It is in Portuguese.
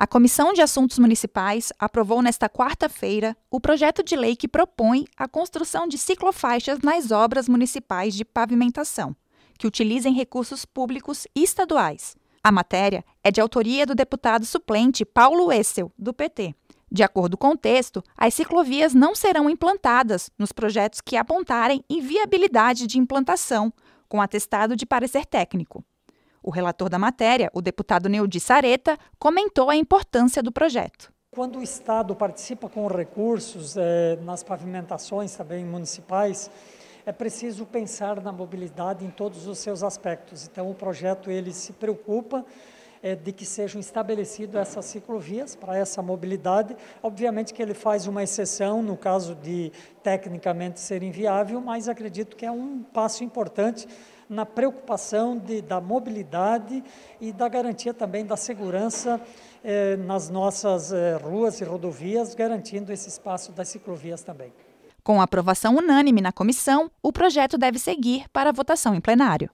A Comissão de Assuntos Municipais aprovou nesta quarta-feira o projeto de lei que propõe a construção de ciclofaixas nas obras municipais de pavimentação, que utilizem recursos públicos e estaduais. A matéria é de autoria do deputado suplente Paulo Essel, do PT. De acordo com o texto, as ciclovias não serão implantadas nos projetos que apontarem inviabilidade de implantação, com atestado de parecer técnico. O relator da matéria, o deputado Neudi Sareta, comentou a importância do projeto. Quando o Estado participa com recursos é, nas pavimentações também municipais, é preciso pensar na mobilidade em todos os seus aspectos. Então, o projeto ele se preocupa é, de que sejam estabelecidas essas ciclovias para essa mobilidade. Obviamente que ele faz uma exceção no caso de tecnicamente ser inviável, mas acredito que é um passo importante na preocupação de, da mobilidade e da garantia também da segurança é, nas nossas é, ruas e rodovias, garantindo esse espaço das ciclovias também. Com aprovação unânime na comissão, o projeto deve seguir para votação em plenário.